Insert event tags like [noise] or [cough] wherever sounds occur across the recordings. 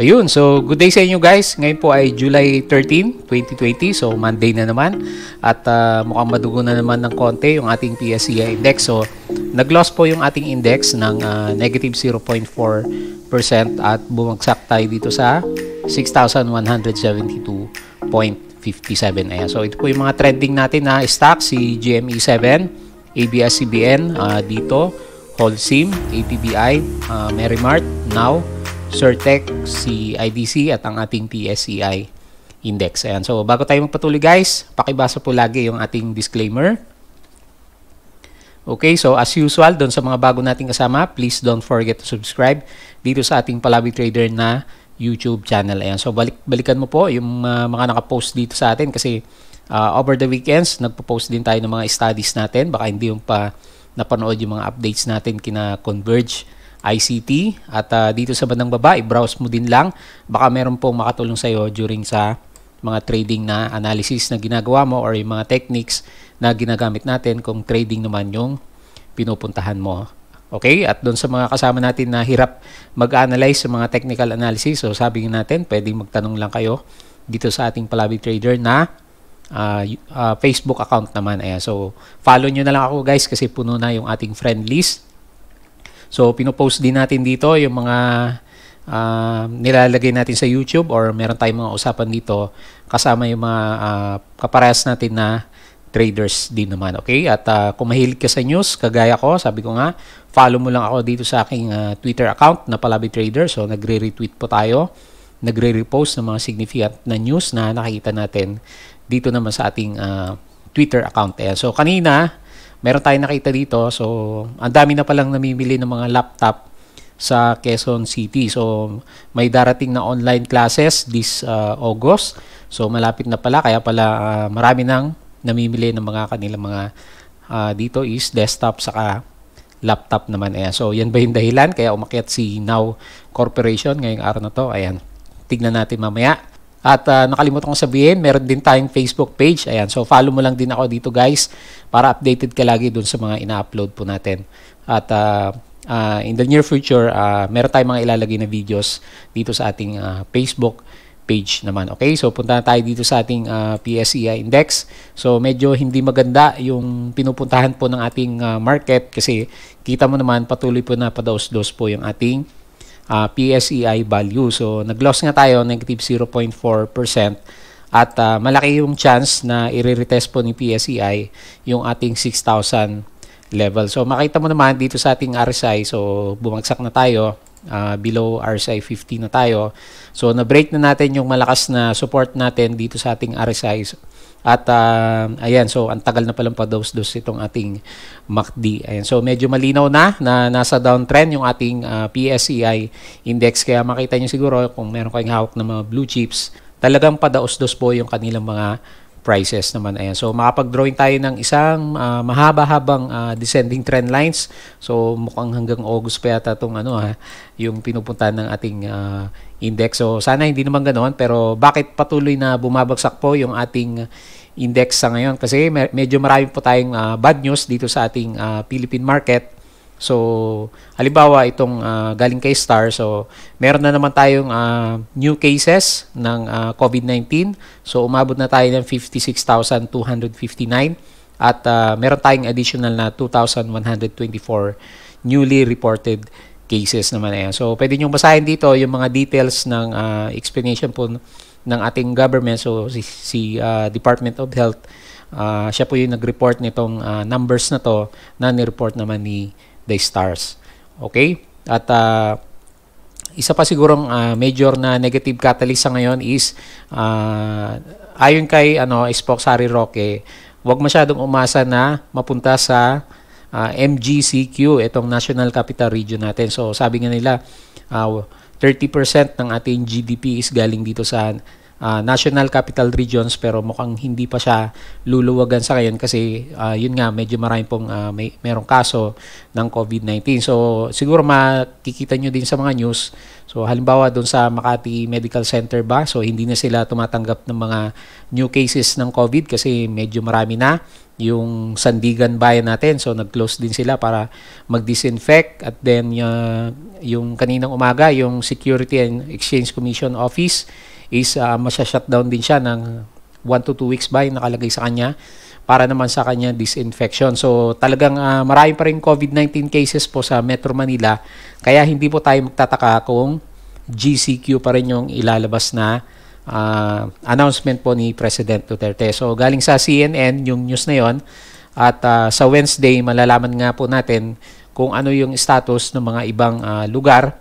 Ayun, so good day sa inyo guys. Ngayon po ay July 13, 2020, so Monday na naman. At uh, mukhang madugo na naman ng konti yung ating PSEI index. So nag-loss po yung ating index ng uh, ah, 0.4% at bumagsak tayo dito sa 6,172.57. Ayan, so ito po yung mga trending natin na stock, si GME7, ABS-CBN uh, ah, dito, Holcim, ATBI, uh, Merrimart, Now, Surtec, si IDC at ang ating TSCI e index. Ayan. So bago tayo magpatuloy guys, pakibasa po lagi yung ating disclaimer. Okay, so as usual, doon sa mga bago nating kasama, please don't forget to subscribe dito sa ating Palabi Trader na YouTube channel. Ayan. So balik balikan mo po yung uh, mga nakapost dito sa atin kasi uh, over the weekends nagpo-post din tayo ng mga studies natin. Baka hindi yung pa napanood yung mga updates natin kina Converge ICT at uh, dito sa bandang baba i-browse mo din lang baka meron pong makatulong sa iyo during sa mga trading na analysis na ginagawa mo or yung mga techniques na ginagamit natin kung trading naman yung pinupuntahan mo. Okay? At doon sa mga kasama natin na hirap mag-analyze sa mga technical analysis, so sabi natin, pwedeng magtanong lang kayo dito sa ating Palabi Trader na uh, uh, Facebook account naman. Ayan. So, follow nyo na lang ako guys kasi puno na yung ating friend list. So, pinopost din natin dito yung mga uh, nilalagay natin sa YouTube or meron tayong mga usapan dito kasama yung mga uh, kaparehas natin na traders din naman. Okay? At uh, kung mahilig ka sa news, kagaya ko, sabi ko nga, follow mo lang ako dito sa aking uh, Twitter account na Palabi Trader. So, nagre-retweet po tayo nagre-repost ng mga significant na news na nakikita natin dito naman sa ating uh, Twitter account. Eh. So kanina, meron tayong nakita dito. So, ang dami na palang namimili ng mga laptop sa Quezon City. So, may darating na online classes this uh, August. So, malapit na pala. Kaya pala uh, marami nang namimili ng mga kanilang mga uh, dito is desktop saka laptop naman. Ayan. So, yan ba yung dahilan? Kaya umakyat si Now Corporation ngayong araw na to. Ayan. Tignan natin mamaya at uh, nakalimutan kong sabihin, meron din tayong Facebook page. Ayan, so follow mo lang din ako dito guys para updated ka lagi dun sa mga ina-upload po natin. At uh, uh, in the near future, uh, meron tayong mga ilalagay na videos dito sa ating uh, Facebook page naman. Okay, so punta na tayo dito sa ating uh, PSEI index. So medyo hindi maganda yung pinupuntahan po ng ating uh, market kasi kita mo naman patuloy po na padaos-dos po yung ating uh, ah, PSEI value. So nag-loss nga tayo negative 0.4% at uh, malaki yung chance na i-retest po ni PSEI yung ating 6,000 level. So makita mo naman dito sa ating RSI, so bumagsak na tayo uh, below RSI 50 na tayo. So, na-break na natin yung malakas na support natin dito sa ating RSI. At uh, ayan, so ang tagal na palang pa-dose-dose itong ating MACD. Ayan, so medyo malinaw na na nasa downtrend yung ating uh, ah, PSEI index. Kaya makita nyo siguro kung meron kayong hawak ng mga blue chips, talagang padaos-dos po yung kanilang mga prices naman. Ayan. So makapag-drawing tayo ng isang uh, mahaba-habang uh, descending trend lines. So mukhang hanggang August pa yata itong ano, ha, ah, yung pinupuntahan ng ating uh, index. So sana hindi naman ganoon pero bakit patuloy na bumabagsak po yung ating index sa ngayon? Kasi medyo marami po tayong uh, bad news dito sa ating uh, Philippine market So, halimbawa itong uh, galing kay STAR, so meron na naman tayong uh, new cases ng uh, ah, COVID-19. So, umabot na tayo ng 56,259 at uh, meron tayong additional na 2,124 newly reported cases naman ayan. So, pwede nyo basahin dito yung mga details ng uh, explanation po ng ating government. So, si, si uh, Department of Health, uh, siya po yung nag-report nitong uh, numbers na to na ni-report naman ni the stars. Okay? At uh, isa pa sigurong uh, major na negative catalyst sa ngayon is uh, ayon kay ano Spoksari Roque, huwag masyadong umasa na mapunta sa uh, MGCQ, itong National Capital Region natin. So sabi nga nila, uh, 30% ng ating GDP is galing dito sa uh, National Capital Regions pero mukhang hindi pa siya luluwagan sa ngayon kasi uh, yun nga medyo marami pong uh, may merong kaso ng COVID-19. So siguro makikita nyo din sa mga news. So halimbawa doon sa Makati Medical Center ba, so hindi na sila tumatanggap ng mga new cases ng COVID kasi medyo marami na yung Sandigan bayan natin. So nag-close din sila para mag-disinfect at then uh, yung kaninang umaga yung Security and Exchange Commission office is uh, ah, masya-shutdown din siya ng 1 to 2 weeks by nakalagay sa kanya para naman sa kanya disinfection. So talagang uh, marami pa rin COVID-19 cases po sa Metro Manila kaya hindi po tayo magtataka kung GCQ pa rin yung ilalabas na uh, announcement po ni President Duterte. So galing sa CNN yung news na yon at uh, sa Wednesday malalaman nga po natin kung ano yung status ng mga ibang uh, lugar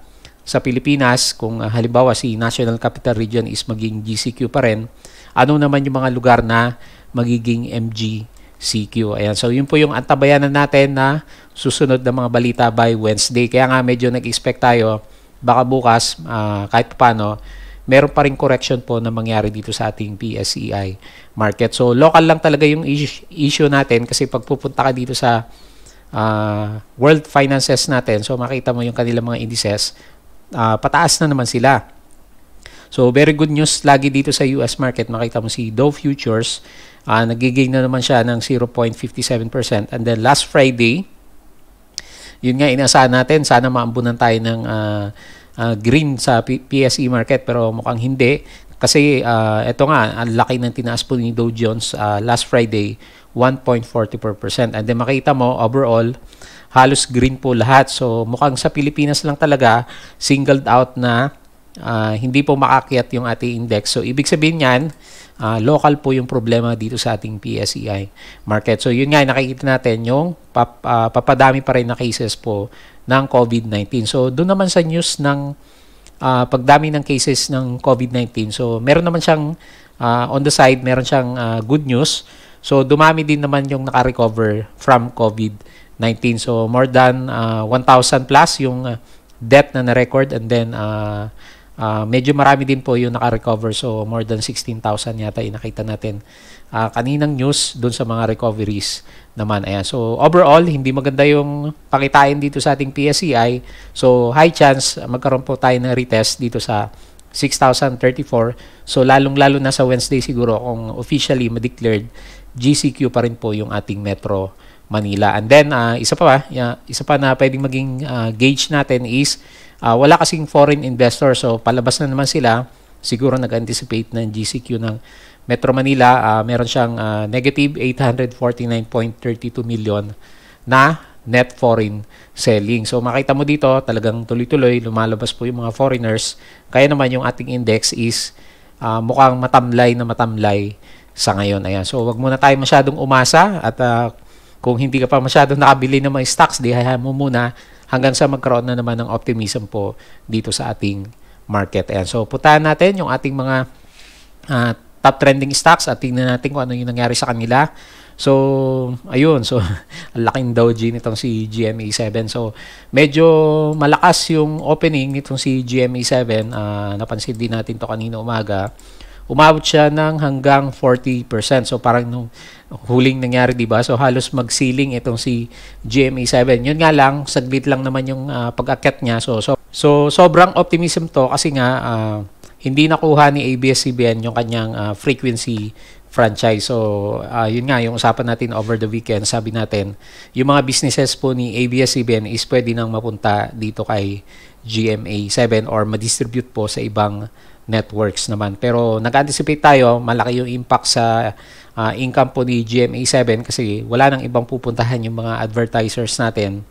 sa Pilipinas, kung ah, halimbawa si National Capital Region is maging GCQ pa rin, ano naman yung mga lugar na magiging MGCQ. Ayan. So yun po yung antabayanan natin na susunod na mga balita by Wednesday. Kaya nga medyo nag-expect tayo baka bukas uh, kahit paano meron pa rin correction po na mangyari dito sa ating PSEI market. So local lang talaga yung issue natin kasi pagpupunta ka dito sa uh, world finances natin, so makita mo yung kanilang mga indices, uh, pataas na naman sila. So very good news lagi dito sa US market. Makita mo si Dow Futures, uh, ah, nagigain na naman siya ng 0.57%. And then last Friday, yun nga inaasahan natin, sana maambunan tayo ng uh, uh, green sa P PSE market pero mukhang hindi. Kasi uh, ito nga, ang laki ng tinaas po ni Dow Jones uh, last Friday, 1.44%. And then makita mo, overall, halos green po lahat. So mukhang sa Pilipinas lang talaga singled out na uh, hindi po makakyat yung ating index. So ibig sabihin niyan, uh, local po yung problema dito sa ating PSEI market. So yun nga, nakikita natin yung pap, uh, papadami pa rin na cases po ng COVID-19. So doon naman sa news ng uh, pagdami ng cases ng COVID-19. So meron naman siyang uh, on the side, meron siyang uh, good news. So dumami din naman yung naka-recover from COVID-19. 19. So more than uh, 1,000 plus yung uh, debt na na-record and then uh, uh, medyo marami din po yung naka-recover. So more than 16,000 yata inakita natin uh, kaninang news doon sa mga recoveries naman. Ayan. So overall, hindi maganda yung pakitain dito sa ating PSCI. E so high chance magkaroon po tayo ng retest dito sa 6,034. So lalong-lalo na sa Wednesday siguro kung officially ma-declared GCQ pa rin po yung ating Metro Manila. And then, uh, isa pa, uh, isa pa na pwedeng maging uh, gauge natin is uh, wala kasing foreign investor. So, palabas na naman sila. Siguro nag-anticipate ng GCQ ng Metro Manila. Uh, meron siyang uh, negative 849.32 million na net foreign selling. So, makita mo dito, talagang tuloy-tuloy lumalabas po yung mga foreigners. Kaya naman yung ating index is uh, mukhang matamlay na matamlay sa ngayon. Ayan. So, wag muna tayo masyadong umasa at uh, kung hindi ka pa masyadong nakabili ng mga stocks, dihahan mo muna hanggang sa magkaroon na naman ng optimism po dito sa ating market. Ayan. So, putahan natin yung ating mga uh, top trending stocks at tingnan natin kung ano yung nangyari sa kanila. So, ayun. So, [laughs] ang laking doji nitong si GMA7. So, medyo malakas yung opening nitong si GMA7. Uh, ah, napansin din natin to kanina umaga umabot siya ng hanggang 40%. So parang nung huling nangyari, di ba? So halos magsiling itong si GMA7. Yun nga lang, saglit lang naman yung uh, pag-akyat niya. So, so, so sobrang optimism to kasi nga uh, hindi nakuha ni ABS-CBN yung kanyang uh, frequency franchise. So, uh, yun nga, yung usapan natin over the weekend, sabi natin, yung mga businesses po ni ABS-CBN is pwede nang mapunta dito kay GMA7 or madistribute po sa ibang networks naman. Pero nag-anticipate tayo, malaki yung impact sa uh, income po ni GMA7 kasi wala nang ibang pupuntahan yung mga advertisers natin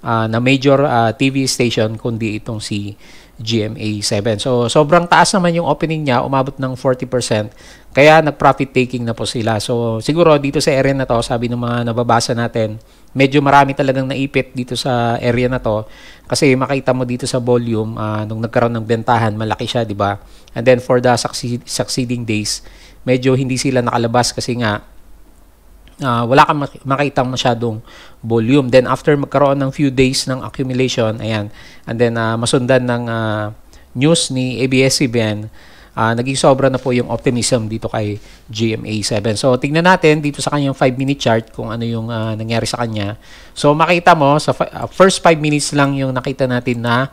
uh, na major uh, ah, TV station kundi itong si GMA7. So sobrang taas naman yung opening niya, umabot ng 40%. Kaya nag-profit taking na po sila. So siguro dito sa area na to, sabi ng mga nababasa natin, medyo marami talagang naipit dito sa area na to kasi makita mo dito sa volume uh, nung nagkaroon ng bentahan malaki siya di ba and then for the succeeding days medyo hindi sila nakalabas kasi nga uh, wala kang makita masyadong volume then after magkaroon ng few days ng accumulation ayan and then uh, masundan ng uh, news ni ABS-CBN uh, naging sobra na po yung optimism dito kay GMA7. So tingnan natin dito sa kanyang 5-minute chart kung ano yung uh, nangyari sa kanya. So makita mo, sa uh, first 5 minutes lang yung nakita natin na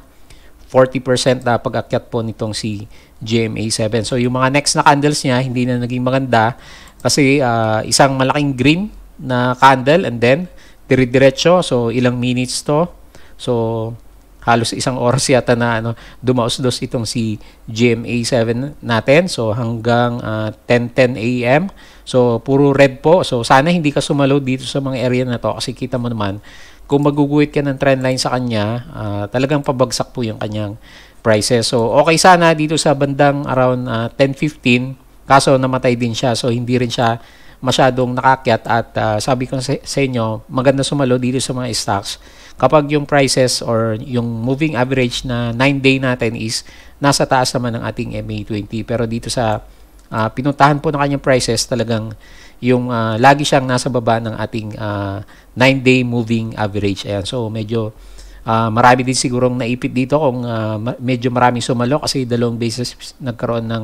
40% na pag-akyat po nitong si GMA7. So yung mga next na candles niya hindi na naging maganda kasi uh, isang malaking green na candle and then dire-diretso. So ilang minutes to. So halos isang oras yata na ano, dumaos-dos itong si GMA7 natin. So hanggang 10:10 ah, AM. So puro red po. So sana hindi ka sumalo dito sa mga area na to kasi kita mo naman kung maguguhit ka ng trendline sa kanya, uh, talagang pabagsak po yung kanyang prices. So okay sana dito sa bandang around uh, ah, 10:15 kaso namatay din siya. So hindi rin siya masyadong nakakyat at uh, sabi ko sa inyo, maganda sumalo dito sa mga stocks kapag yung prices or yung moving average na 9-day natin is nasa taas naman ng ating MA20. Pero dito sa uh, pinuntahan po ng kanyang prices, talagang yung uh, lagi siyang nasa baba ng ating 9-day ah, moving average. Ayan. So medyo uh, marami din sigurong naipit dito kung uh, medyo marami sumalo kasi dalawang basis nagkaroon ng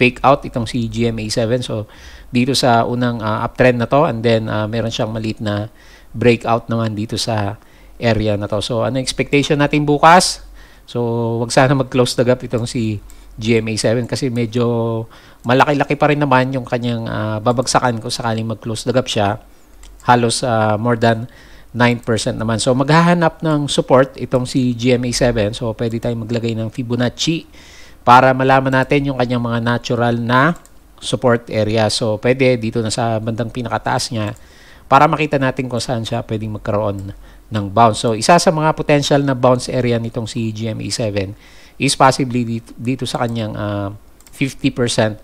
fake out itong si GMA7. So dito sa unang uh, uptrend na to and then uh, meron siyang maliit na breakout naman dito sa area na to. So, ano expectation natin bukas? So, wag sana mag-close the gap itong si GMA7 kasi medyo malaki-laki pa rin naman yung kanyang uh, babagsakan kung sakaling mag-close the gap siya. Halos uh, more than 9% naman. So maghahanap ng support itong si GMA7. So pwede tayong maglagay ng Fibonacci para malaman natin yung kanyang mga natural na support area. So pwede dito na sa bandang pinakataas niya para makita natin kung saan siya pwedeng magkaroon ng bounce. So, isa sa mga potential na bounce area nitong si GMA7 is possibly dito, dito sa kanyang uh, ah, 50%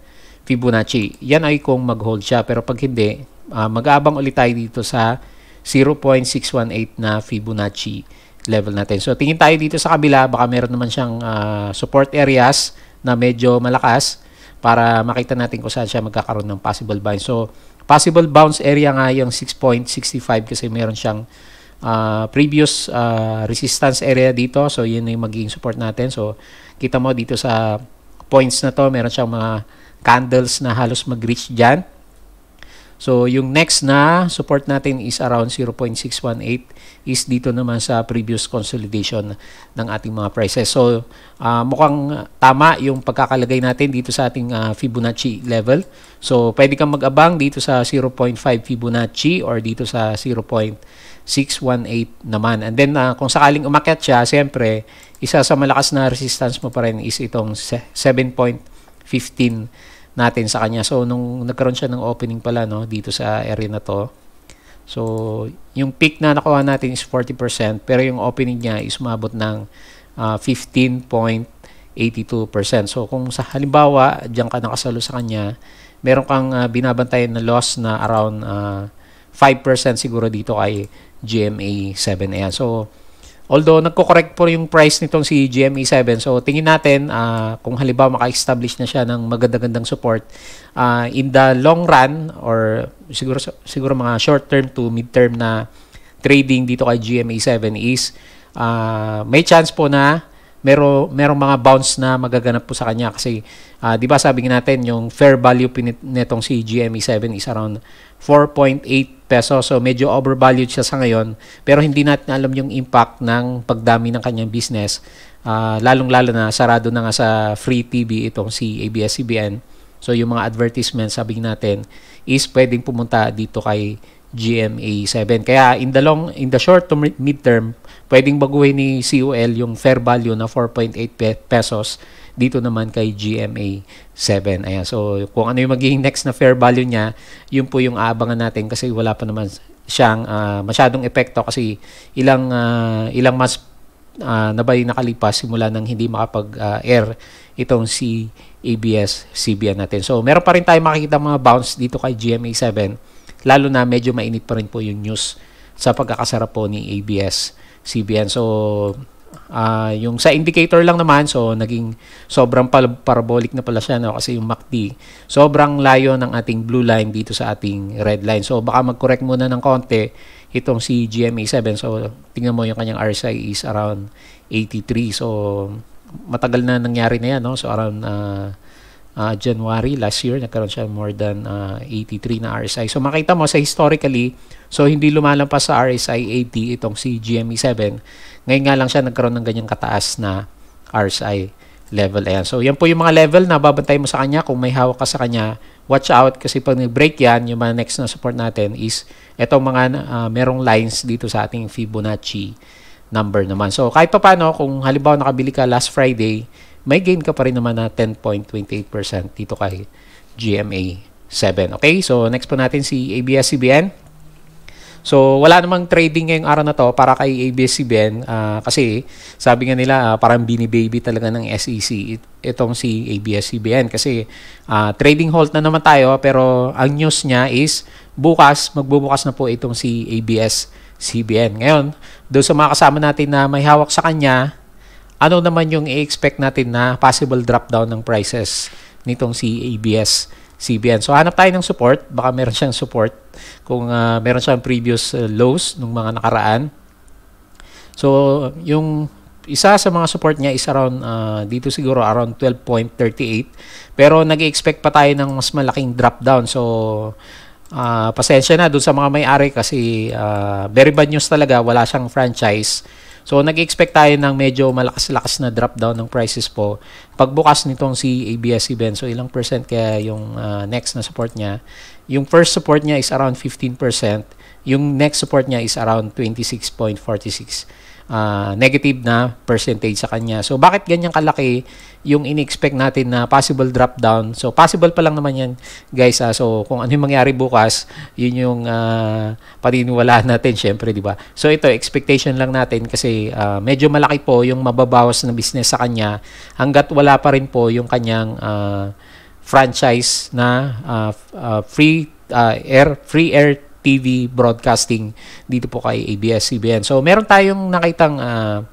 Fibonacci. Yan ay kung mag-hold siya. Pero pag hindi, uh, mag-aabang ulit tayo dito sa 0.618 na Fibonacci level natin. So tingin tayo dito sa kabila, baka meron naman siyang uh, support areas na medyo malakas para makita natin kung saan siya magkakaroon ng possible bounce. So possible bounce area nga yung 6.65 kasi meron siyang uh, previous uh, resistance area dito. So, yun yung magiging support natin. So, kita mo dito sa points na to, meron siyang mga candles na halos mag-reach dyan. So, yung next na support natin is around 0.618 is dito naman sa previous consolidation ng ating mga prices. So, uh, mukhang tama yung pagkakalagay natin dito sa ating uh, Fibonacci level. So, pwede kang mag-abang dito sa 0.5 Fibonacci or dito sa 0.618 naman. And then, uh, kung sakaling umakyat siya, siyempre, isa sa malakas na resistance mo pa rin is itong 7.15 natin sa kanya. So, nung nagkaroon siya ng opening pala, no, dito sa area na to. So, yung peak na nakuha natin is 40%, pero yung opening niya is umabot ng uh, ah, 15.82%. So, kung sa halimbawa, diyan ka nakasalo sa kanya, meron kang uh, binabantayan na loss na around uh, ah, 5% siguro dito kay GMA 7. Ayan. So, Although, nagko-correct po yung price nitong si GMA7. E so, tingin natin uh, kung halimbawa maka-establish na siya ng magandang support uh, in the long run or siguro, siguro mga short-term to mid-term na trading dito kay GMA7 e is uh, may chance po na Merong merong mga bounce na magaganap po sa kanya kasi uh, 'di ba sabi natin yung fair value nitong si GME7 is around 4.8 pesos So medyo overvalued siya sa ngayon pero hindi natin alam yung impact ng pagdami ng kanyang business. Uh, lalong-lalo na sarado na nga sa free TV itong si ABS-CBN. So yung mga advertisements sabi natin is pwedeng pumunta dito kay GMA 7. Kaya in the long in the short to midterm, pwedeng baguhin ni COL yung fair value na 4.8 pesos dito naman kay GMA 7. Ayan. So kung ano yung magiging next na fair value niya, yun po yung aabangan natin kasi wala pa naman siyang uh, masyadong epekto kasi ilang uh, ilang mas uh, ah, na ba nakalipas simula nang hindi makapag-air uh, itong si ABS-CBN natin. So meron pa rin tayong makikita mga bounce dito kay GMA 7 lalo na medyo mainit pa rin po yung news sa pagkakasara po ni ABS-CBN. So, uh, yung sa indicator lang naman, so naging sobrang parabolic na pala siya no? kasi yung MACD, sobrang layo ng ating blue line dito sa ating red line. So, baka mag-correct muna ng konti itong si GMA7. So, tingnan mo yung kanyang RSI is around 83. So, matagal na nangyari na yan, no? So, around... Uh, uh, January last year, nagkaroon siya more than uh, ah, 83 na RSI. So makita mo sa historically, so hindi lumalampas sa RSI 80 itong si GME7. Ngayon nga lang siya nagkaroon ng ganyang kataas na RSI level. Ayan. So yan po yung mga level na babantay mo sa kanya. Kung may hawak ka sa kanya, watch out kasi pag nag-break yan, yung mga next na support natin is etong mga uh, merong lines dito sa ating Fibonacci number naman. So kahit pa paano, kung halimbawa nakabili ka last Friday, may gain ka pa rin naman na 10.28% dito kay GMA 7. Okay, so next po natin si ABS-CBN. So, wala namang trading ngayong araw na to para kay ABS-CBN uh, ah, kasi sabi nga nila uh, parang binibaby talaga ng SEC itong si ABS-CBN kasi uh, trading halt na naman tayo pero ang news niya is bukas, magbubukas na po itong si ABS-CBN. Ngayon, doon sa mga kasama natin na may hawak sa kanya, ano naman yung i-expect natin na possible drop down ng prices nitong si ABS CBN. So hanap tayo ng support, baka meron siyang support kung uh, meron siyang previous uh, lows nung mga nakaraan. So yung isa sa mga support niya is around uh, dito siguro around 12.38 pero nag-expect pa tayo ng mas malaking drop down. So uh, pasensya na doon sa mga may-ari kasi uh, very bad news talaga, wala siyang franchise So, nag-expect tayo ng medyo malakas-lakas na drop down ng prices po. Pagbukas nitong si ABS-CBN, so ilang percent kaya yung uh, next na support niya. Yung first support niya is around 15%. Yung next support niya is around 26.46 uh, negative na percentage sa kanya. So bakit ganyan kalaki yung inexpect natin na possible drop down? So possible pa lang naman yan guys. Uh, so kung ano yung mangyari bukas, yun yung uh, paniniwalaan natin syempre, di ba? So ito expectation lang natin kasi uh, medyo malaki po yung mababawas na business sa kanya hangga't wala pa rin po yung kanyang uh, franchise na uh, uh, free uh, air free air TV broadcasting dito po kay ABS-CBN. So meron tayong nakitang uh,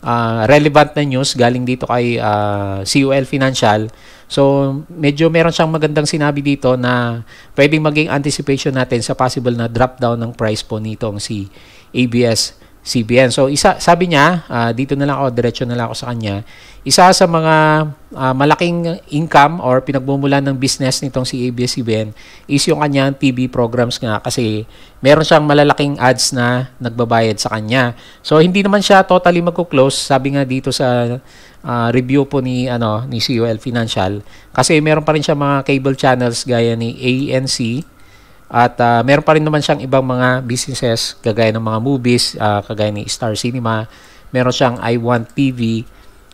uh, relevant na news galing dito kay uh, ah, COL Financial. So medyo meron siyang magandang sinabi dito na pwedeng maging anticipation natin sa possible na drop down ng price po nitong si ABS CBN. So isa sabi niya, uh, dito na lang ako, diretso na lang ako sa kanya. Isa sa mga uh, malaking income or pinagmumulan ng business nitong si ABS-CBN is yung kanyang TV programs nga kasi meron siyang malalaking ads na nagbabayad sa kanya. So hindi naman siya totally magko-close, sabi nga dito sa uh, review po ni ano ni COL Financial kasi meron pa rin siya mga cable channels gaya ni ANC at uh, meron pa rin naman siyang ibang mga businesses kagaya ng mga movies, uh, kagaya ni Star Cinema. Meron siyang I Want TV.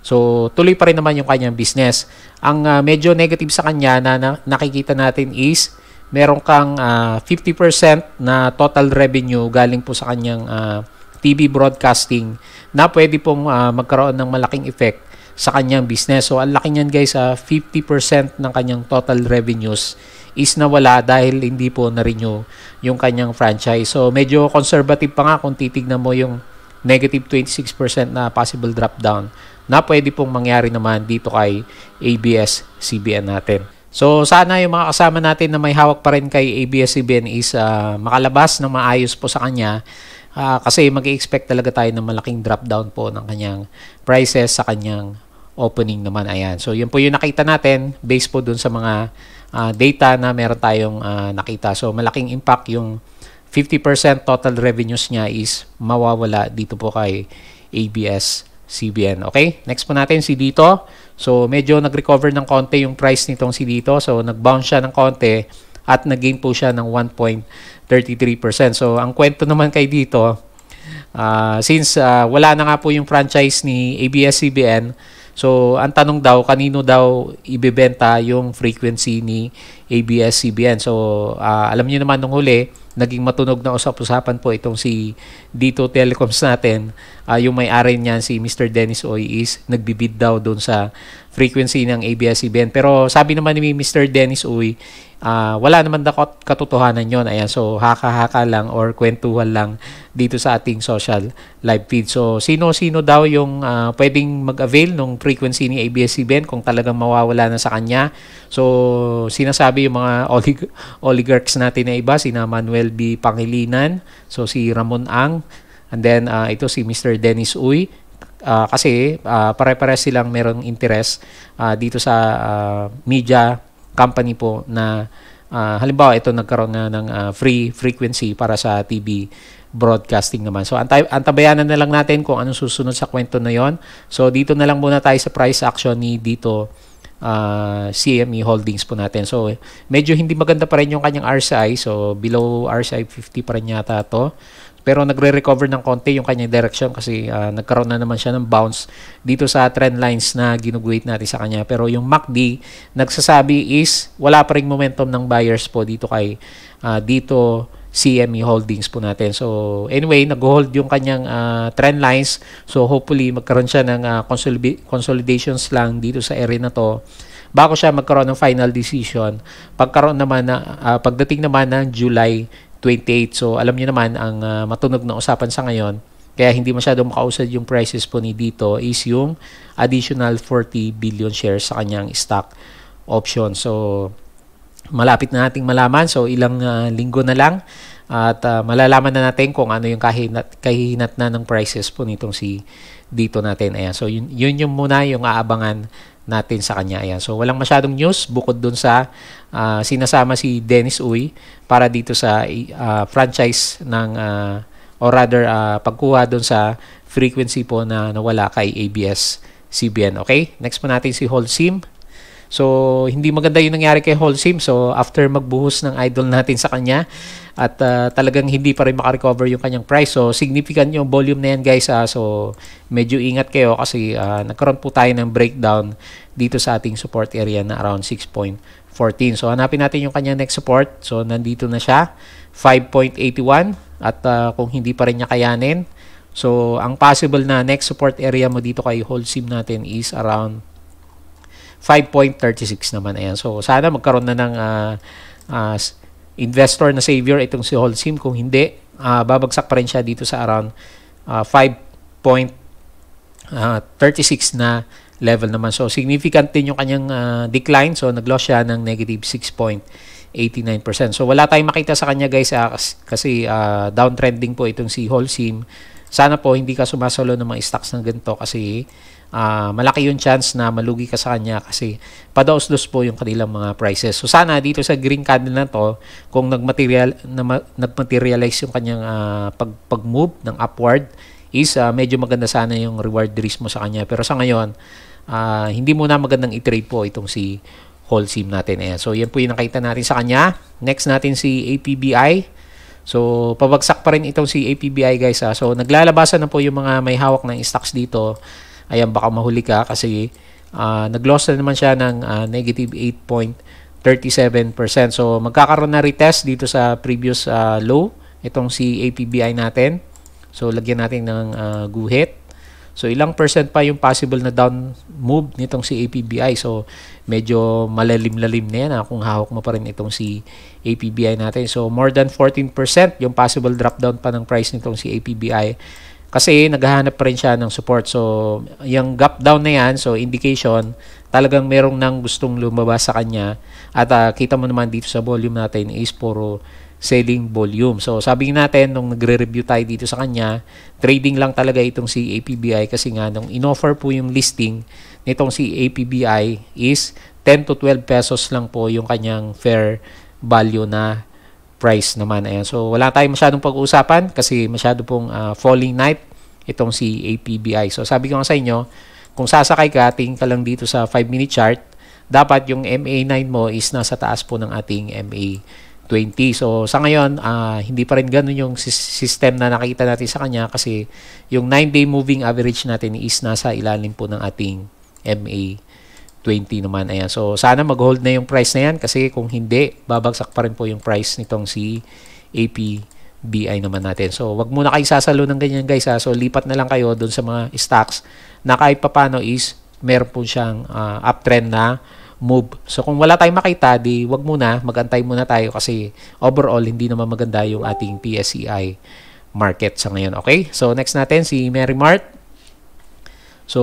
So tuloy pa rin naman yung kanyang business. Ang uh, medyo negative sa kanya na, na nakikita natin is meron kang uh, 50% na total revenue galing po sa kanyang uh, TV broadcasting na pwede pong uh, magkaroon ng malaking effect sa kanyang business. So ang laki niyan guys, uh, 50% ng kanyang total revenues is nawala dahil hindi po na-renew yung kanyang franchise. So medyo conservative pa nga kung titignan mo yung negative 26% na possible drop down na pwede pong mangyari naman dito kay ABS-CBN natin. So sana yung mga kasama natin na may hawak pa rin kay ABS-CBN is uh, makalabas ng maayos po sa kanya uh, kasi mag-expect talaga tayo ng malaking drop down po ng kanyang prices sa kanyang opening naman. Ayan. So yun po yung nakita natin based po dun sa mga uh, data na meron tayong uh, nakita. So malaking impact yung 50% total revenues niya is mawawala dito po kay ABS-CBN. Okay? Next po natin si Dito. So medyo nag-recover ng konti yung price nitong si Dito. So nag-bounce siya ng konti at nag-gain po siya ng 1.33%. So ang kwento naman kay Dito, uh, since uh, wala na nga po yung franchise ni ABS-CBN, So, ang tanong daw, kanino daw ibebenta yung frequency ni ABS-CBN? So, uh, alam niyo naman nung huli, naging matunog na usap-usapan po itong si Dito Telecoms natin. Uh, yung may-ari niyan si Mr. Dennis Oy is nagbibid daw doon sa frequency ng ABS-CBN. Pero sabi naman ni Mr. Dennis Uy, uh, ah, wala naman daw katotohanan yon Ayan, so haka-haka lang or kwentuhan lang dito sa ating social live feed. So sino-sino daw yung uh, pwedeng mag-avail ng frequency ni ABS-CBN kung talagang mawawala na sa kanya. So sinasabi yung mga olig [laughs] oligarchs natin na iba, sina Manuel LB Pangilinan. So si Ramon Ang. And then uh, ito si Mr. Dennis Uy. Uh, kasi uh, pare-pares silang merong interest uh, dito sa uh, media company po na uh, halimbawa ito nagkaroon na ng uh, free frequency para sa TV broadcasting naman. So antay antabayanan na lang natin kung anong susunod sa kwento na 'yon. So dito na lang muna tayo sa price action ni dito uh, ah, CME holdings po natin. So, eh, medyo hindi maganda pa rin yung kanyang RSI. So, below RSI 50 pa rin yata to. Pero nagre-recover ng konti yung kanyang direction kasi uh, nagkaroon na naman siya ng bounce dito sa trend lines na ginuguit natin sa kanya. Pero yung MACD, nagsasabi is wala pa rin momentum ng buyers po dito kay uh, dito CME Holdings po natin. So anyway, nag-hold yung kanyang uh, trend lines. So hopefully magkaroon siya ng uh, ah, consolidations lang dito sa area na to bago siya magkaroon ng final decision. Pagkaroon naman na, uh, pagdating naman ng July 28. So alam niyo naman ang uh, matunog na usapan sa ngayon kaya hindi masyadong makausad yung prices po ni dito is yung additional 40 billion shares sa kanyang stock option. So, malapit na nating malaman. So ilang uh, linggo na lang at uh, malalaman na natin kung ano yung kahinat, kahinat na ng prices po nitong si dito natin. Ayan. So yun, yun yung muna yung aabangan natin sa kanya. Ayan. So walang masyadong news bukod dun sa uh, sinasama si Dennis Uy para dito sa uh, franchise ng uh, or rather uh, pagkuha dun sa frequency po na nawala kay ABS-CBN. Okay? Next po natin si Holcim. So, hindi maganda yung nangyari kay Holcim. So, after magbuhos ng idol natin sa kanya, at uh, talagang hindi pa rin makarecover yung kanyang price. So, significant yung volume na yan guys. Uh, so, medyo ingat kayo kasi uh, nagkaroon po tayo ng breakdown dito sa ating support area na around 6.14. So, hanapin natin yung kanyang next support. So, nandito na siya, 5.81. At uh, kung hindi pa rin niya kayanin, So, ang possible na next support area mo dito kay whole sim natin is around 5.36 naman. Ayan. So, sana magkaroon na ng uh, uh, investor na savior itong si Holcim. Kung hindi, uh, babagsak pa rin siya dito sa around uh, 5.36 na level naman. So, significant din yung kanyang uh, decline. So, nag-loss siya ng negative 6.89%. So, wala tayong makita sa kanya guys uh, kasi uh, downtrending po itong si Holcim. Sana po hindi ka sumasalo ng mga stocks ng ganito kasi uh, malaki yung chance na malugi ka sa kanya kasi padaos-dos po yung kanilang mga prices. So sana dito sa green candle na to, kung nagmaterial na, nagmaterialize yung kanyang uh, pag pag-move ng upward is uh, medyo maganda sana yung reward risk mo sa kanya. Pero sa ngayon, uh, hindi muna magandang i-trade po itong si whole sim natin. Ayan. So yan po yung nakita natin sa kanya. Next natin si APBI. So, pabagsak pa rin itong si APBI guys. Ha. So, naglalabasan na po yung mga may hawak ng stocks dito ayan baka mahuli ka kasi uh, nagloss na naman siya ng uh, negative 8.37%. So magkakaroon na retest dito sa previous uh, low itong si APBI natin. So lagyan natin ng uh, guhit. So ilang percent pa yung possible na down move nitong si APBI. So medyo malalim-lalim na yan ha, kung hawak mo pa rin itong si APBI natin. So more than 14% yung possible drop down pa ng price nitong si APBI kasi naghahanap pa rin siya ng support. So, yung gap down na yan, so indication, talagang merong nang gustong lumabas sa kanya. At uh, kita mo naman dito sa volume natin is puro selling volume. So sabi natin nung nagre-review tayo dito sa kanya, trading lang talaga itong si APBI kasi nga nung inoffer po yung listing nitong si APBI is 10 to 12 pesos lang po yung kanyang fair value na price naman. Ayan. So wala tayong masyadong pag-uusapan kasi masyado pong uh, falling knife itong si APBI. So sabi ko nga sa inyo, kung sasakay ka, tingin ka lang dito sa 5-minute chart, dapat yung MA9 mo is nasa taas po ng ating MA20. So sa ngayon, uh, hindi pa rin ganun yung system na nakita natin sa kanya kasi yung 9-day moving average natin is nasa ilalim po ng ating MA20. 20 naman. Ayan. So, sana mag-hold na yung price na yan kasi kung hindi, babagsak pa rin po yung price nitong si APBI naman natin. So, wag muna kayo sasalo ng ganyan guys. Ha? So, lipat na lang kayo doon sa mga stocks na kahit papano is meron po siyang uh, uptrend na move. So, kung wala tayong makita, di wag muna, magantay muna tayo kasi overall, hindi naman maganda yung ating PSEI market sa ngayon. Okay? So, next natin si Mary Mart. So,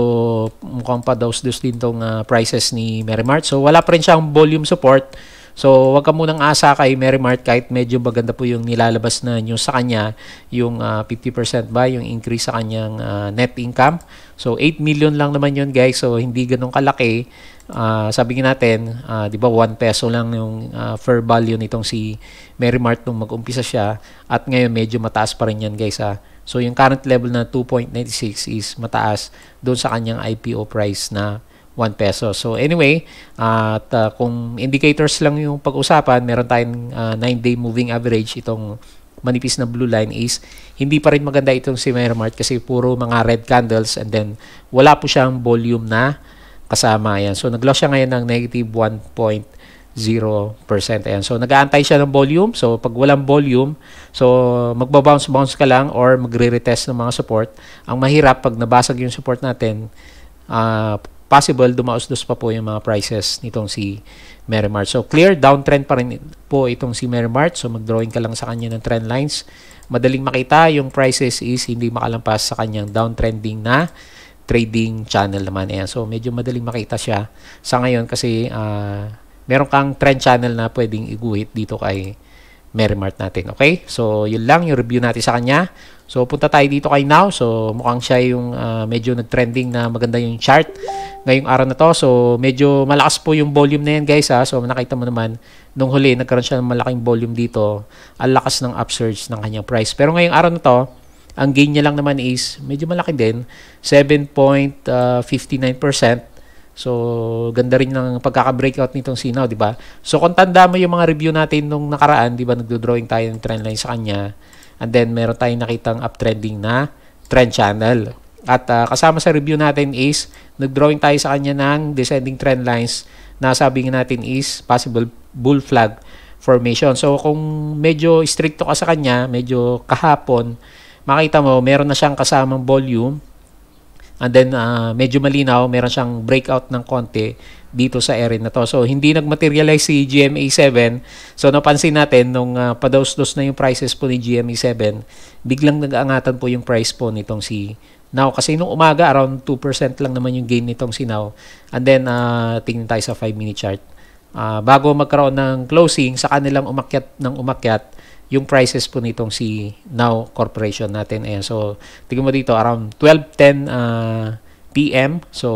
mukhang pa daw dos din tong uh, prices ni Merrimart. So, wala pa rin siyang volume support. So, wag ka munang asa kay Merrimart kahit medyo maganda po yung nilalabas na news sa kanya, yung uh, ah, 50% ba, yung increase sa kanyang uh, net income. So, 8 million lang naman yun guys. So, hindi ganun kalaki. Uh, sabi nga natin, uh, di ba 1 peso lang yung uh, fair value nitong si Merrimart nung mag-umpisa siya. At ngayon, medyo mataas pa rin yan guys. Ha? So yung current level na 2.96 is mataas doon sa kanyang IPO price na 1 peso. So anyway, uh, at uh, kung indicators lang yung pag-usapan, meron tayong 9-day uh, moving average itong manipis na blue line is hindi pa rin maganda itong si Mermart kasi puro mga red candles and then wala po siyang volume na kasama yan. So nag-loss siya ngayon ng negative 1.5 0%. Ayan. So, nag-aantay siya ng volume. So, pag walang volume, so, magbabounce-bounce ka lang or magre-retest ng mga support. Ang mahirap, pag nabasag yung support natin, uh, possible dumaos-dos pa po yung mga prices nitong si Merrimart. So, clear downtrend pa rin po itong si Merrimart. So, mag-drawing ka lang sa kanya ng trend lines. Madaling makita, yung prices is hindi makalampas sa kanyang downtrending na trading channel naman. Ayan. So, medyo madaling makita siya sa ngayon kasi uh, meron kang trend channel na pwedeng iguhit dito kay Merrymart natin. Okay? So, yun lang yung review natin sa kanya. So, punta tayo dito kay Now. So, mukhang siya yung uh, medyo nag-trending na maganda yung chart ngayong araw na to. So, medyo malakas po yung volume na yan guys. Ha? So, nakita mo naman, nung huli, nagkaroon siya ng malaking volume dito. Ang lakas ng upsurge ng kanyang price. Pero ngayong araw na to, ang gain niya lang naman is medyo malaki din, 7.59%. So, ganda rin ng pagkaka-breakout nitong Sinaw, di ba? So, kung tanda mo yung mga review natin nung nakaraan, di ba, nagdo-drawing tayo ng trendline sa kanya. And then, meron tayong nakitang uptrending na trend channel. At uh, kasama sa review natin is, nag-drawing tayo sa kanya ng descending trend lines na sabi natin is possible bull flag formation. So, kung medyo stricto ka sa kanya, medyo kahapon, makita mo, meron na siyang kasamang volume And then, uh, medyo malinaw, meron siyang breakout ng konti dito sa area na to. So, hindi nagmaterialize si GMA7. So, napansin natin, nung uh, ah, padausdos na yung prices po ni GMA7, biglang nag-aangatan po yung price po nitong si Now. Kasi nung umaga, around 2% lang naman yung gain nitong si Now. And then, uh, tingin tayo sa 5-minute chart. Uh, bago magkaroon ng closing, sa kanilang umakyat ng umakyat, yung prices po nitong si Now Corporation natin. Ayan, so tingnan mo dito around 12:10 uh, PM. So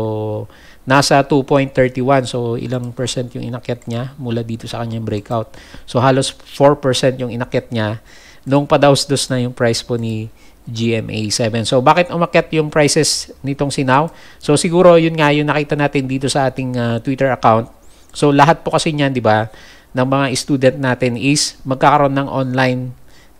nasa 2.31. So ilang percent yung inakyat niya mula dito sa kanyang breakout. So halos 4% yung inakyat niya nung padausdos na yung price po ni GMA7. So bakit umakyat yung prices nitong si Now? So siguro yun nga yung nakita natin dito sa ating uh, Twitter account. So lahat po kasi niyan, 'di ba? ng mga student natin is magkakaroon ng online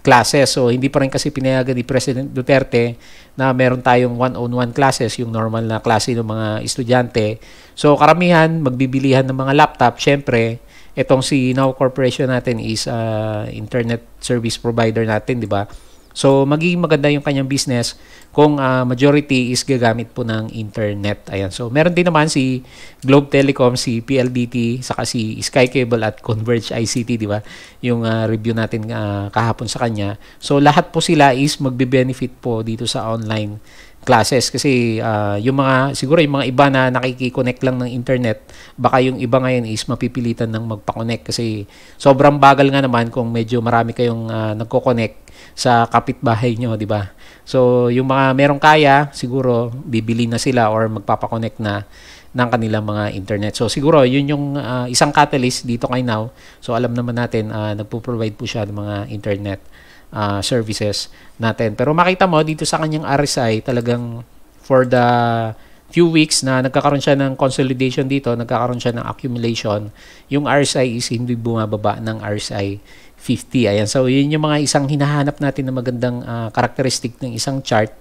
classes. So, hindi pa rin kasi pinayagan ni President Duterte na meron tayong one-on-one classes, yung normal na klase ng mga estudyante. So, karamihan, magbibilihan ng mga laptop. Siyempre, itong si Now Corporation natin is uh, internet service provider natin, di ba? So, magiging maganda yung kanyang business kung uh, majority is gagamit po ng internet. Ayan. So, meron din naman si Globe Telecom, si PLDT, saka si Sky Cable at Converge ICT, di ba? Yung uh, review natin uh, kahapon sa kanya. So, lahat po sila is magbe-benefit po dito sa online classes kasi uh, yung mga siguro yung mga iba na nakikiconnect lang ng internet baka yung iba ngayon is mapipilitan ng magpa-connect kasi sobrang bagal nga naman kung medyo marami kayong uh, nagko-connect sa kapitbahay nyo, di ba? So, yung mga merong kaya, siguro bibili na sila or magpapa-connect na ng kanilang mga internet. So siguro yun yung uh, isang catalyst dito kay now. So alam naman natin uh, nagpo-provide po siya ng mga internet uh, services natin. Pero makita mo dito sa kanyang RSI talagang for the few weeks na nagkakaroon siya ng consolidation dito, nagkakaroon siya ng accumulation, yung RSI is hindi bumababa ng RSI 50. Ayan. So, yun yung mga isang hinahanap natin na magandang uh, characteristic ng isang chart.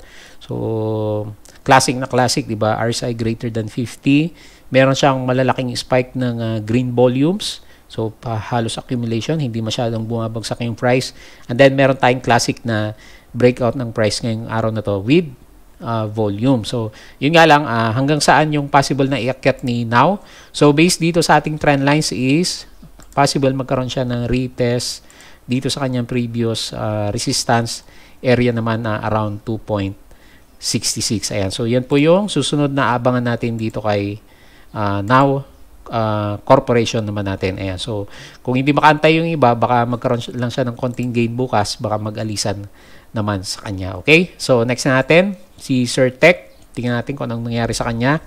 So, classic na classic, di ba? RSI greater than 50. Meron siyang malalaking spike ng uh, green volumes. So, pa, halos accumulation, hindi masyadong bumabagsak yung price. And then, meron tayong classic na breakout ng price ngayong araw na to with uh, volume. So, yun nga lang, uh, hanggang saan yung possible na iakyat ni Now. So, based dito sa ating trend lines is possible magkaroon siya ng retest dito sa kanyang previous uh, resistance area naman na uh, around 2.66. Ayan. So, yan po yung susunod na abangan natin dito kay uh, Now uh, corporation naman natin. Ayan. So, kung hindi makaantay yung iba, baka magkaroon lang siya ng konting gain bukas, baka mag-alisan naman sa kanya. Okay? So, next natin, si Sir Tech. Tingnan natin kung anong nangyari sa kanya.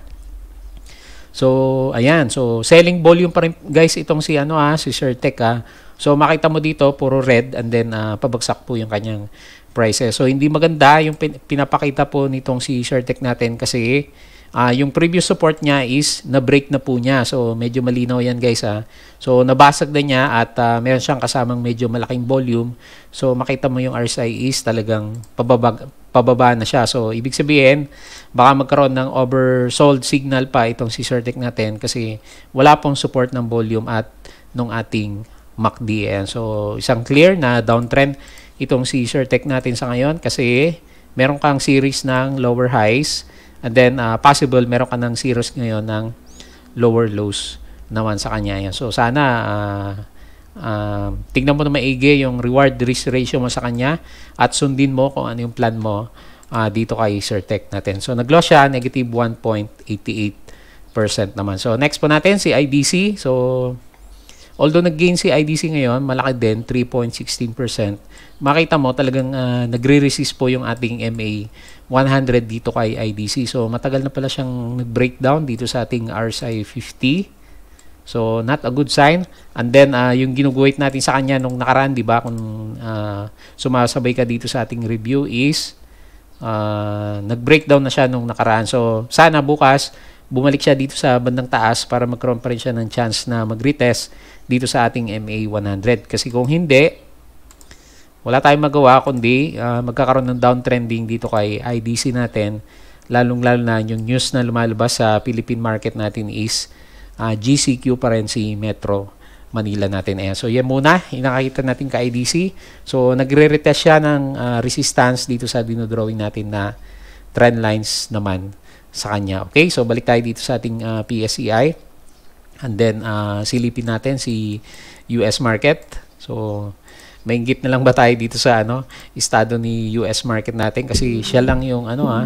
So, ayan. So, selling volume pa rin. Guys, itong si, ano, ah, si Sir Tech. Ah. So, makita mo dito, puro red and then uh, pabagsak po yung kanyang prices. So, hindi maganda yung pinapakita po nitong si Sir Tech natin kasi Uh, yung previous support niya is na-break na po niya. So, medyo malinaw yan guys. Ha? Ah. So, nabasag na niya at uh, meron siyang kasamang medyo malaking volume. So, makita mo yung RSI is talagang pababag, pababa na siya. So, ibig sabihin, baka magkaroon ng oversold signal pa itong si Certec natin kasi wala pong support ng volume at nung ating MACD. So, isang clear na downtrend itong si Certec natin sa ngayon kasi meron kang series ng lower highs And then, uh, possible, meron ka ng zeros ngayon ng lower lows naman sa kanya yan. So, sana, uh, uh, tignan mo na maigi yung reward-risk ratio mo sa kanya at sundin mo kung ano yung plan mo uh, dito kay Sir Tech natin. So, nag-loss siya, negative 1.88% naman. So, next po natin si IDC. So, Although nag-gain si IDC ngayon, malaki din, 3.16%. Makita mo talagang uh, nagre-resist po yung ating MA 100 dito kay IDC. So matagal na pala siyang nag-breakdown dito sa ating RSI 50. So not a good sign. And then uh, yung ginuguhit natin sa kanya nung nakaraan, 'di ba, kung uh, sumasabay ka dito sa ating review is uh, nag-breakdown na siya nung nakaraan. So sana bukas bumalik siya dito sa bandang taas para magkaroon pa rin siya ng chance na mag-retest dito sa ating MA100. Kasi kung hindi, wala tayong magawa kundi uh, magkakaroon ng downtrending dito kay IDC natin. Lalong-lalo na yung news na lumalabas sa Philippine market natin is uh, ah, GCQ pa rin si Metro Manila natin. Ayan. So yan muna, inakakita natin kay IDC. So nagre-retest siya ng uh, resistance dito sa dinodrawing natin na trend lines naman sa kanya. Okay, so balik tayo dito sa ating uh, PSEI. And then, uh, silipin natin si US market. So, maingit na lang ba tayo dito sa ano estado ni US market natin kasi siya lang yung ano ah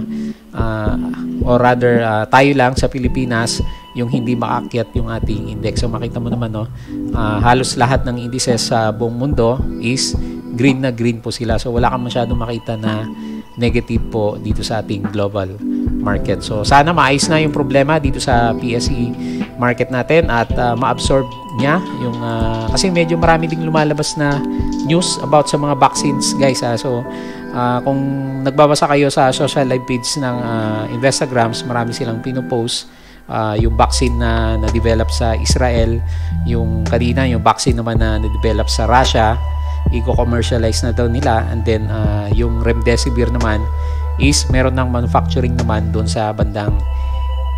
uh, or rather uh, tayo lang sa Pilipinas yung hindi maakyat yung ating index so makita mo naman no uh, halos lahat ng indices sa buong mundo is green na green po sila so wala kang masyadong makita na negative po dito sa ating global market so sana maayos na yung problema dito sa PSE market natin at uh, ma-absorb niya yung uh, kasi medyo marami ding lumalabas na news about sa mga vaccines guys uh, so uh, kung nagbabasa kayo sa social live page ng uh, Investagrams marami silang pinopost uh, yung vaccine na na-develop sa Israel, yung kanina yung vaccine naman na na-develop sa Russia, i-commercialize na daw nila and then uh, yung Remdesivir naman is meron ng manufacturing naman doon sa bandang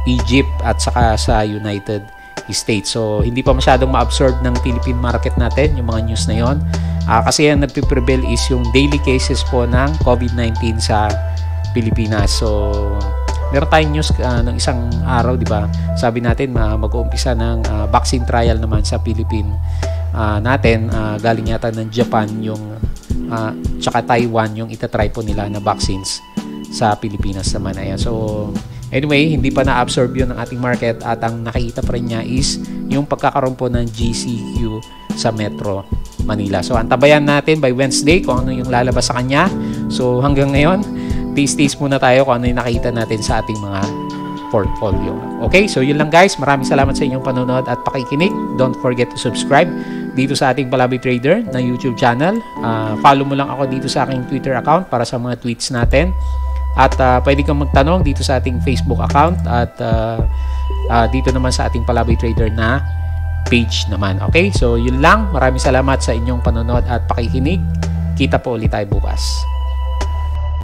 Egypt at saka sa United States. So, hindi pa masyadong ma-absorb ng Philippine market natin yung mga news na yon. Uh, ah, kasi ang nagpiprevail is yung daily cases po ng COVID-19 sa Pilipinas. So, meron tayong news uh, ng isang araw, di ba? Sabi natin uh, mag-uumpisa ng uh, vaccine trial naman sa Philippine uh, natin. Uh, galing yata ng Japan yung uh, tsaka Taiwan yung itatry po nila na vaccines sa Pilipinas naman. Ayan. So, Anyway, hindi pa na-absorb yun ng ating market at ang nakikita pa rin niya is yung pagkakaroon po ng GCQ sa Metro Manila. So, antabayan natin by Wednesday kung ano yung lalabas sa kanya. So, hanggang ngayon, tis-tis muna tayo kung ano yung nakita natin sa ating mga portfolio. Okay, so yun lang guys. Maraming salamat sa inyong panonood at pakikinig. Don't forget to subscribe dito sa ating Palabi Trader na YouTube channel. Uh, follow mo lang ako dito sa aking Twitter account para sa mga tweets natin. At uh, pwede kang magtanong dito sa ating Facebook account at uh, uh, dito naman sa ating Palaboy Trader na page naman. Okay? So, yun lang. Maraming salamat sa inyong panonood at pakikinig. Kita po ulit tayo bukas.